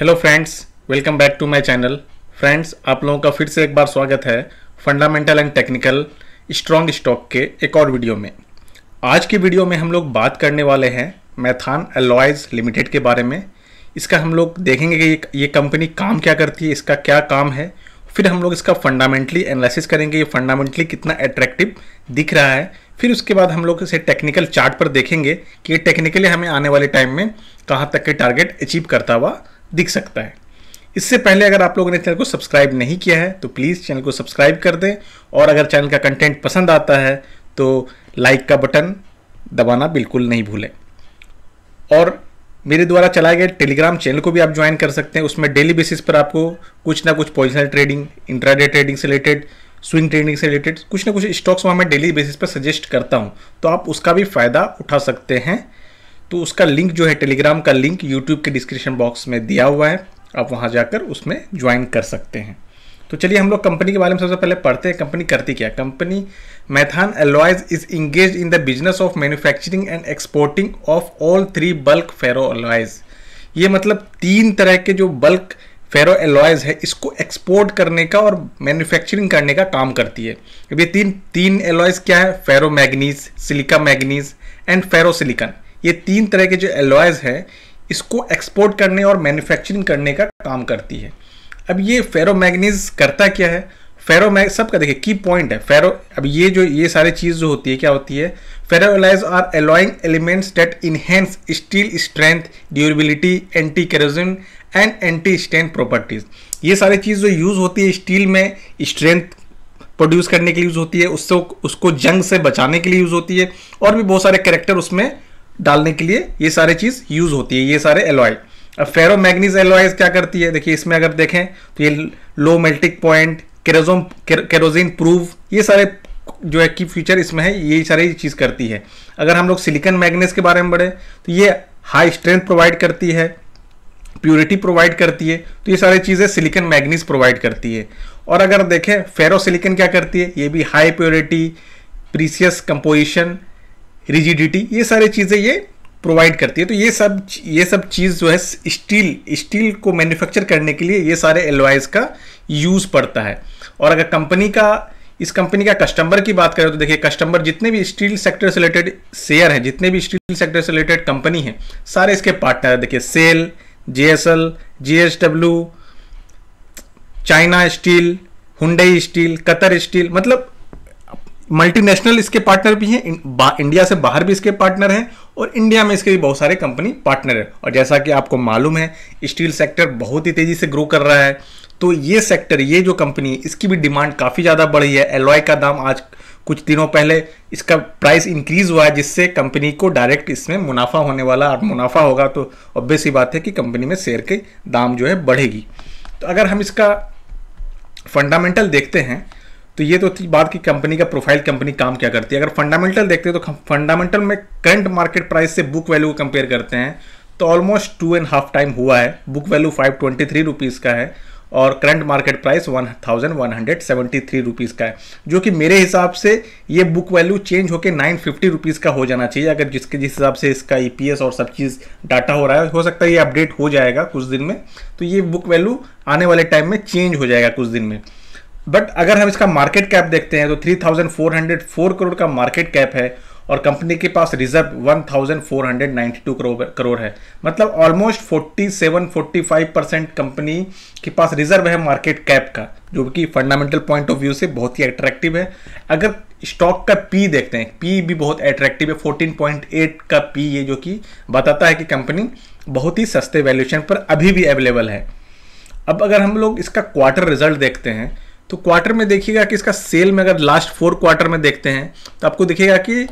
hello friends welcome back to my channel friends आप लोगों का फिर से एक बार स्वागत है fundamental and technical strong stock के एक और वीडियो में आज की वीडियो में हम लोग बात करने वाले हैं मैथान एलॉयज लिमिटेड के बारे में इसका हम लोग देखेंगे कि ये कंपनी काम क्या करती है इसका क्या काम है फिर हम लोग इसका फंडामेंटली एनालिसिस करेंगे ये फंडामेंटली कितना अट्रैक्टिव दिख रहा है फिर उसके बाद हम लोग इसे टेक्निकल चार्ट पर देखेंगे कि ये टेक्निकली हमें आने वाले टाइम में कहाँ तक के टारगेट अचीव करता हुआ दिख सकता है इससे पहले अगर आप लोगों ने चैनल को सब्सक्राइब नहीं किया है तो प्लीज़ चैनल को सब्सक्राइब कर दें और अगर चैनल का कंटेंट पसंद आता है तो लाइक का बटन दबाना बिल्कुल नहीं भूलें और मेरे द्वारा चलाए गए टेलीग्राम चैनल को भी आप ज्वाइन कर सकते हैं उसमें डेली बेसिस पर आपको कुछ ना कुछ पोजिशनल ट्रेडिंग इंट्राडे ट्रेडिंग से रिलेटेड स्विंग ट्रेडिंग से रिलेटेड कुछ ना कुछ स्टॉक्स वहाँ मैं डेली बेसिस पर सजेस्ट करता हूँ तो आप उसका भी फ़ायदा उठा सकते हैं तो उसका लिंक जो है टेलीग्राम का लिंक यूट्यूब के डिस्क्रिप्शन बॉक्स में दिया हुआ है आप वहाँ जाकर उसमें ज्वाइन कर सकते हैं तो चलिए हम लोग कंपनी के बारे में सबसे पहले पढ़ते हैं कंपनी करती क्या company Maithan alloys is engage in the business of manufacturing and exporting of all three bulk ferro alloys ये मतलब तीन तरह के जो बल्क फेरो एलॉयज है इसको एक्सपोर्ट करने का और मैन्युफैक्चरिंग करने का काम करती है अब ये तीन तीन एलॉयज क्या है ferro manganese silica manganese and ferro silicon ये तीन तरह के जो एलॉयज़ हैं इसको एक्सपोर्ट करने और मैन्युफैक्चरिंग करने का काम करती है अब ये फेरोमैग्नीज करता क्या है फेरो मैग सबका देखिए की पॉइंट है फेरो अब ये जो ये सारी चीज़ जो होती है क्या होती है ferro alloys are alloying elements that enhance steel strength durability anti corrosion and anti strength properties ये सारी चीज़ जो यूज़ होती है स्टील में स्ट्रेंथ प्रोड्यूस करने के लिए यूज़ होती है उससे उसको जंग से बचाने के लिए यूज़ होती है और भी बहुत सारे करेक्टर उसमें डालने के लिए ये सारे चीज़ यूज़ होती है ये सारे एलॉय अब फेरो मैग्नीज एलॉयज क्या करती है देखिए इसमें अगर देखें तो ये लो मेल्टिक पॉइंट केरोजोम केरोजिन प्रूव ये सारे जो है की फीचर इसमें है ये सारी चीज़ करती है अगर हम लोग सिलिकन मैग्नेस के बारे में बढ़े तो ये हाई स्ट्रेंथ प्रोवाइड करती है प्योरिटी प्रोवाइड करती है तो ये सारी चीज़ें सिलिकन मैग्नीस प्रोवाइड करती है और अगर देखें फेरोसिलिकन क्या करती है ये भी high purity precious composition rigidity ये सारी चीज़ें ये प्रोवाइड करती है तो ये सब ये सब चीज़ जो है स्टील स्टील को मैन्युफैक्चर करने के लिए ये सारे एलवाइज का यूज़ पड़ता है और अगर कंपनी का इस कंपनी का कस्टमर की बात करें तो देखिए कस्टमर जितने भी स्टील सेक्टर से रिलेटेड शेयर हैं जितने भी स्टील सेक्टर से रिलेटेड कंपनी हैं सारे इसके पार्टनर हैं देखिए SAIL J S L J S W China steel Hyundai steel Qatar steel मतलब मल्टीनेशनल इसके पार्टनर भी हैं इंडिया से बाहर भी इसके पार्टनर हैं और इंडिया में इसके भी बहुत सारे कंपनी पार्टनर हैं और जैसा कि आपको मालूम है स्टील सेक्टर बहुत ही तेज़ी से ग्रो कर रहा है तो ये सेक्टर ये जो कंपनी इसकी भी डिमांड काफ़ी ज़्यादा बढ़ी है एलॉय का दाम आज कुछ दिनों पहले इसका प्राइस इंक्रीज हुआ है जिससे कंपनी को डायरेक्ट इसमें मुनाफा होने वाला और मुनाफा होगा तो ऑब्वियस ही बात है कि कंपनी में शेयर के दाम जो है बढ़ेगी तो अगर हम इसका फंडामेंटल देखते हैं तो ये तो थी बात की कंपनी का प्रोफाइल कंपनी काम क्या करती है अगर फंडामेंटल देखते हैं तो फंडामेंटल में करंट मार्केट प्राइस से बुक वैल्यू को कंपेयर करते हैं तो almost two and half time हुआ है book value five twenty three rupees का है और current market price one thousand one hundred seventy three rupees का है जो कि मेरे हिसाब से ये बुक वैल्यू चेंज होकर नाइन फिफ्टी रुपीज़ का हो जाना चाहिए अगर जिसके जिस हिसाब से इसका ई पी एस और सब चीज़ डाटा हो रहा है हो सकता है ये अपडेट हो जाएगा कुछ दिन में तो ये बुक वैल्यू आने वाले टाइम में चेंज हो जाएगा कुछ दिन में बट अगर हम इसका मार्केट कैप देखते हैं तो 3,404 करोड़ का मार्केट कैप है और कंपनी के पास रिजर्व 1,492 करोड़ करोड़ है मतलब ऑलमोस्ट 47 45 परसेंट कंपनी के पास रिजर्व है मार्केट कैप का जो कि फंडामेंटल पॉइंट ऑफ व्यू से बहुत ही अट्रैक्टिव है अगर स्टॉक का पी देखते हैं पी भी बहुत अट्रैक्टिव है 14.8 का पी ये जो कि बताता है कि कंपनी बहुत ही सस्ते वैल्यूशन पर अभी भी अवेलेबल है अब अगर हम लोग इसका क्वार्टर रिजल्ट देखते हैं तो क्वार्टर में देखिएगा कि इसका सेल में अगर लास्ट फोर क्वार्टर में देखते हैं तो आपको दिखेगा कि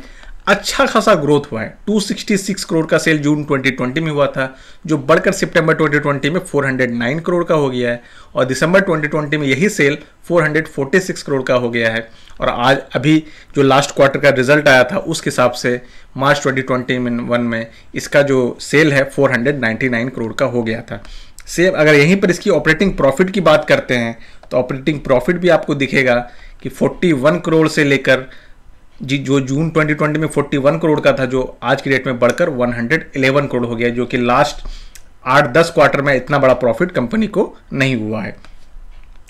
अच्छा खासा ग्रोथ हुआ है 266 करोड़ का सेल जून 2020 में हुआ था जो बढ़कर सितंबर 2020 में 409 करोड़ का हो गया है और दिसंबर 2020 में यही सेल 446 करोड़ का हो गया है और आज अभी जो लास्ट क्वार्टर का रिजल्ट आया था उस हिसाब से मार्च 2021 में इसका जो सेल है 499 करोड़ का हो गया था सेम अगर यहीं पर इसकी ऑपरेटिंग प्रॉफिट की बात करते हैं तो ऑपरेटिंग प्रॉफिट भी आपको दिखेगा कि 41 करोड़ से लेकर जी जो जून 2020 में 41 करोड़ का था जो आज की डेट में बढ़कर 111 करोड़ हो गया जो कि लास्ट आठ दस क्वार्टर में इतना बड़ा प्रॉफिट कंपनी को नहीं हुआ है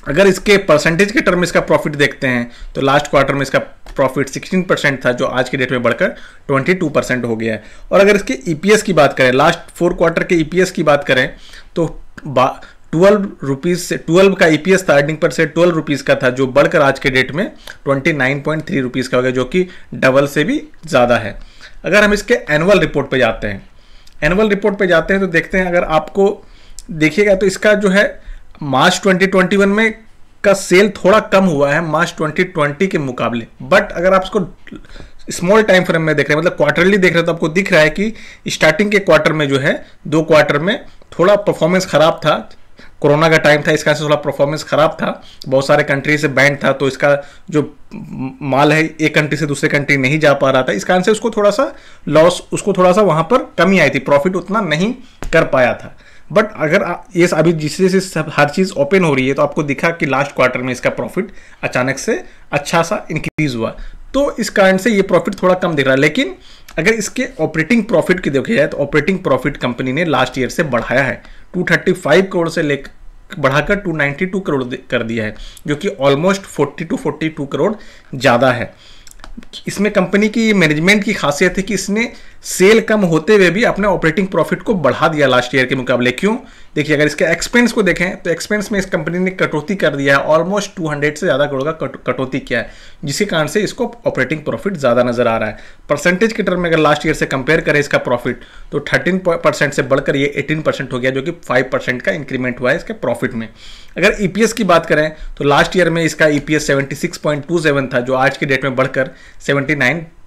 अगर इसके परसेंटेज के टर्म में इसका प्रॉफिट देखते हैं तो लास्ट क्वार्टर में इसका प्रॉफिट 16 परसेंट था जो आज के डेट में बढ़कर 22 परसेंट हो गया है और अगर इसके ईपीएस e की बात करें लास्ट फोर क्वार्टर के ईपीएस e की बात करें तो ट्वेल्व रुपीज़ से ट्वेल्व का ईपीएस e था अर्निंग पर से ट्वेल्व रुपीज़ का था जो बढ़कर आज के डेट में twenty nine point three rupees का हो गया जो कि डबल से भी ज़्यादा है अगर हम इसके एनुअल रिपोर्ट पर जाते हैं एनुअल रिपोर्ट पर जाते हैं तो देखते हैं अगर आपको देखिएगा तो इसका जो है मार्च 2021 में का सेल थोड़ा कम हुआ है मार्च 2020 के मुकाबले बट अगर आप इसको स्मॉल टाइम फ्रेम में देख रहे हैं मतलब क्वार्टरली देख रहे हैं तो आपको दिख रहा है कि स्टार्टिंग के क्वार्टर में जो है दो क्वार्टर में थोड़ा परफॉर्मेंस खराब था कोरोना का टाइम था इसका से थोड़ा परफॉर्मेंस खराब था बहुत सारे कंट्री से बैंड था तो इसका जो माल है एक कंट्री से दूसरे कंट्री नहीं जा पा रहा था इस कारण से उसको थोड़ा सा लॉस उसको थोड़ा सा वहाँ पर कमी आई थी प्रॉफिट उतना नहीं कर पाया था बट अगर ये अभी जिससे से सब हर चीज़ ओपन हो रही है तो आपको दिखा कि लास्ट क्वार्टर में इसका प्रॉफिट अचानक से अच्छा सा इंक्रीज हुआ तो इस कारण से ये प्रॉफिट थोड़ा कम दिख रहा है लेकिन अगर इसके ऑपरेटिंग प्रॉफिट की देखी जाए तो ऑपरेटिंग प्रॉफिट कंपनी ने लास्ट ईयर से बढ़ाया है 235 करोड़ से ले बढ़ाकर 292 करोड़ कर दिया है जो कि ऑलमोस्ट 40 टू 42 करोड़ ज़्यादा है इसमें कंपनी की मैनेजमेंट की खासियत है कि इसने सेल कम होते हुए भी अपने ऑपरेटिंग प्रॉफिट को बढ़ा दिया लास्ट ईयर के मुकाबले क्यों देखिए अगर इसके एक्सपेंस को देखें तो एक्सपेंस में इस कंपनी ने कटौती कर दिया है ऑलमोस्ट 200 से ज़्यादा करोड़ का कटौती किया है जिसके कारण से इसको ऑपरेटिंग प्रॉफिट ज़्यादा नज़र आ रहा है परसेंटेज के टर्म में अगर लास्ट ईयर से कंपेयर करें इसका प्रॉफिट तो थर्टीन परसेंट से बढ़कर ये एटीन परसेंट हो गया जो कि फाइव परसेंट का इंक्रीमेंट हुआ है इसके प्रॉफिट में अगर ई e की बात करें तो लास्ट ईयर में इसका ई e पी था जो आज के डेट में बढ़कर सेवेंटी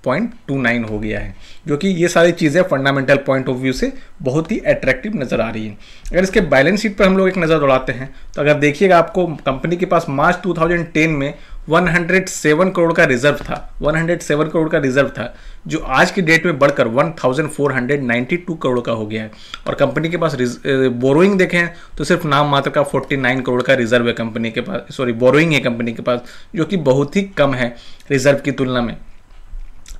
पॉइंट टू नाइन हो गया है जो कि ये सारी चीज़ें फंडामेंटल पॉइंट ऑफ व्यू से बहुत ही अट्रैक्टिव नज़र आ रही है अगर इसके बैलेंस शीट पर हम लोग एक नज़र दौड़ाते हैं तो अगर देखिएगा आपको कंपनी के पास मार्च 2010 में 107 करोड़ का रिजर्व था 107 करोड़ का रिजर्व था जो आज की डेट में बढ़कर 1492 करोड़ का हो गया है और कंपनी के पास बोरोइंग देखें तो सिर्फ नाम मात्र का 49 करोड़ का रिजर्व है कंपनी के पास सॉरी बोरोइंग है कंपनी के पास जो कि बहुत ही कम है रिजर्व की तुलना में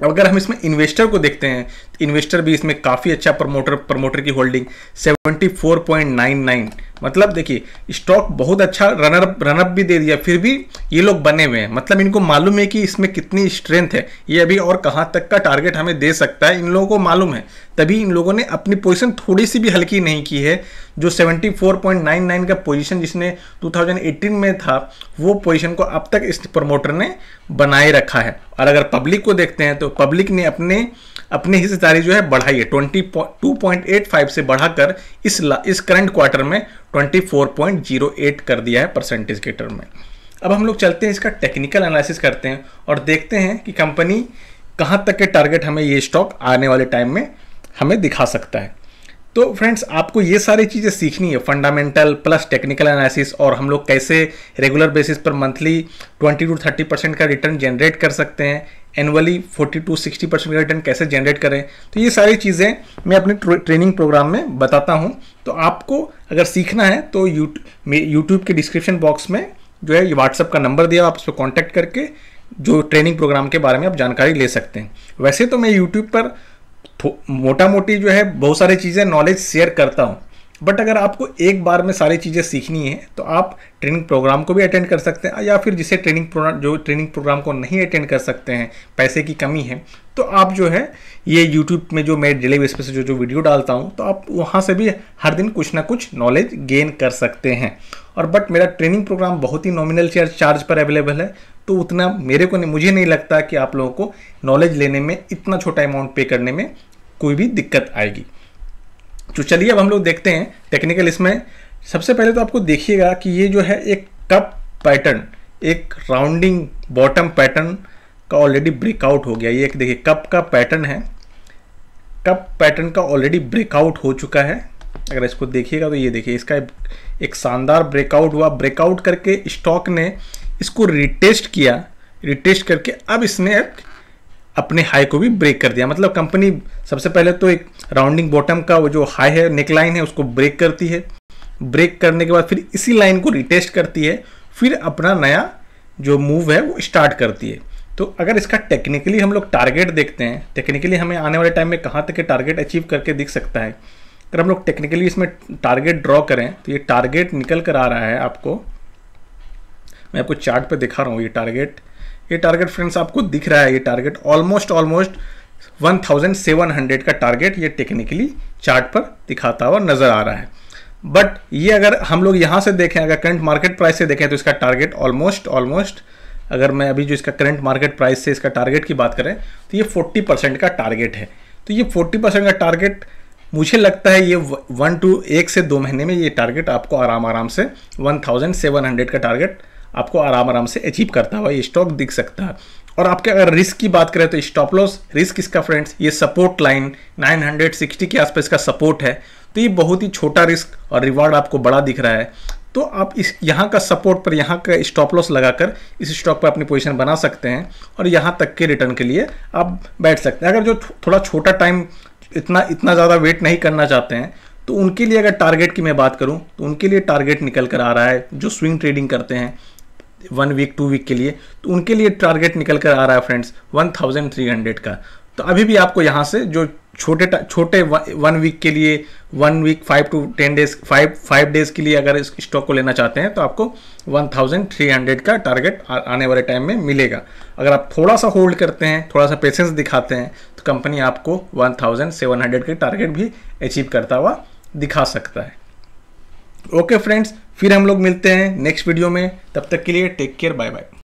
अब अगर हम इसमें इन्वेस्टर को देखते हैं तो इन्वेस्टर भी इसमें काफ़ी अच्छा प्रमोटर प्रमोटर की होल्डिंग 74.99 मतलब देखिए स्टॉक बहुत अच्छा रनर रनअप भी दे दिया फिर भी ये लोग बने हुए हैं मतलब इनको मालूम है कि इसमें कितनी स्ट्रेंथ है ये अभी और कहाँ तक का टारगेट हमें दे सकता है इन लोगों को मालूम है तभी इन लोगों ने अपनी पोजीशन थोड़ी सी भी हल्की नहीं की है जो 74.99 का पोजीशन जिसने 2018 में था वो पोजीशन को अब तक इस प्रमोटर ने बनाए रखा है और अगर पब्लिक को देखते हैं तो पब्लिक ने अपने अपनी हिस्सेदारी जो है बढ़ाई है twenty two point eight five से बढ़ाकर इस इस करंट क्वार्टर में twenty four point zero eight कर दिया है परसेंटेज के टर्म में अब हम लोग चलते हैं इसका टेक्निकल एनालिसिस करते हैं और देखते हैं कि कंपनी कहाँ तक के टारगेट हमें ये स्टॉक आने वाले टाइम में हमें दिखा सकता है तो फ्रेंड्स आपको ये सारी चीज़ें सीखनी है फंडामेंटल प्लस टेक्निकल एनालिसिस और हम लोग कैसे रेगुलर बेसिस पर मंथली 20 टू 30 परसेंट का रिटर्न जनरेट कर सकते हैं एनुअली 40 टू 60 परसेंट का रिटर्न कैसे जनरेट करें तो ये सारी चीज़ें मैं अपने ट्रेनिंग प्रोग्राम में बताता हूँ तो आपको अगर सीखना है तो यूट्यूब के डिस्क्रिप्शन बॉक्स में जो है ये व्हाट्सअप का नंबर दिया आप उस पर कॉन्टैक्ट करके जो ट्रेनिंग प्रोग्राम के बारे में आप जानकारी ले सकते हैं वैसे तो मैं यूट्यूब पर मोटा मोटी जो है बहुत सारी चीज़ें नॉलेज शेयर करता हूँ बट अगर आपको एक बार में सारी चीज़ें सीखनी है तो आप ट्रेनिंग प्रोग्राम को भी अटेंड कर सकते हैं या फिर जिसे ट्रेनिंग प्रोग्राम जो ट्रेनिंग प्रोग्राम को नहीं अटेंड कर सकते हैं पैसे की कमी है तो आप जो है ये यूट्यूब में जो मैं डेली बेस पे जो जो वीडियो डालता हूँ तो आप वहाँ से भी हर दिन कुछ ना कुछ नॉलेज गेन कर सकते हैं और बट मेरा ट्रेनिंग प्रोग्राम बहुत ही नॉमिनल चार्ज पर अवेलेबल है तो उतना मेरे को नहीं मुझे नहीं लगता कि आप लोगों को नॉलेज लेने में इतना छोटा अमाउंट पे करने में कोई भी दिक्कत आएगी तो चलिए अब हम लोग देखते हैं टेक्निकल इसमें सबसे पहले तो आपको देखिएगा कि ये जो है एक कप पैटर्न एक राउंडिंग बॉटम पैटर्न का ऑलरेडी ब्रेकआउट हो गया ये एक देखिए कप का पैटर्न है कप पैटर्न का ऑलरेडी ब्रेकआउट हो चुका है अगर इसको देखिएगा तो ये देखिए इसका एक शानदार ब्रेकआउट हुआ ब्रेकआउट करके स्टॉक ने इसको रिटेस्ट किया रिटेस्ट करके अब इसने अपने हाई को भी ब्रेक कर दिया मतलब कंपनी सबसे पहले तो एक राउंडिंग बॉटम का वो जो हाई है नेक लाइन है उसको ब्रेक करती है ब्रेक करने के बाद फिर इसी लाइन को रिटेस्ट करती है फिर अपना नया जो मूव है वो स्टार्ट करती है तो अगर इसका टेक्निकली हम लोग टारगेट देखते हैं टेक्निकली हमें आने वाले टाइम में कहाँ तक के टारगेट अचीव करके दिख सकता है अगर हम लोग टेक्निकली इसमें टारगेट ड्रॉ करें तो ये टारगेट निकल कर आ रहा है आपको मैं आपको चार्ट पे दिखा रहा हूँ ये टारगेट ये टारगेट फ्रेंड्स आपको दिख रहा है ये टारगेट ऑलमोस्ट ऑलमोस्ट 1700 का टारगेट ये टेक्निकली चार्ट पर दिखाता हुआ नजर आ रहा है बट ये अगर हम लोग यहाँ से देखें अगर करंट मार्केट प्राइस से देखें तो इसका टारगेट ऑलमोस्ट ऑलमोस्ट अगर मैं अभी जो इसका करंट मार्केट प्राइस से इसका टारगेट की बात करें तो ये 40 परसेंट का टारगेट है तो ये 40 परसेंट का टारगेट मुझे लगता है ये वन टू एक से दो महीने में ये टारगेट आपको आराम आराम से 1700 का टारगेट आपको आराम आराम से अचीव करता हुआ ये स्टॉक दिख सकता है और आपके अगर रिस्क की बात करें तो स्टॉप लॉस रिस्क इसका फ्रेंड्स ये सपोर्ट लाइन 960 के आसपास इसका सपोर्ट है तो ये बहुत ही छोटा रिस्क और रिवार्ड आपको बड़ा दिख रहा है तो आप इस यहाँ का सपोर्ट पर यहाँ का स्टॉप लॉस लगाकर इस स्टॉक पर अपनी पोजीशन बना सकते हैं और यहाँ तक के रिटर्न के लिए आप बैठ सकते हैं अगर जो थोड़ा छोटा टाइम इतना इतना ज़्यादा वेट नहीं करना चाहते हैं तो उनके लिए अगर टारगेट की मैं बात करूँ तो उनके लिए टारगेट निकल कर आ रहा है जो स्विंग ट्रेडिंग करते हैं वन वीक टू वीक के लिए तो उनके लिए टारगेट निकल कर आ रहा है friends one thousand three hundred का तो अभी भी आपको यहाँ से जो छोटे छोटे वन वीक के लिए one week five to ten days five five days के लिए अगर इस स्टॉक को लेना चाहते हैं तो आपको वन थाउजेंड थ्री हंड्रेड का टारगेट आने वाले टाइम में मिलेगा अगर आप थोड़ा सा होल्ड करते हैं थोड़ा सा पेशेंस दिखाते हैं तो कंपनी आपको वन थाउजेंड सेवन हंड्रेड के टारगेट भी अचीव करता हुआ दिखा सकता है ओके फ्रेंड्स फिर हम लोग मिलते हैं नेक्स्ट वीडियो में तब तक के लिए टेक केयर बाय बाय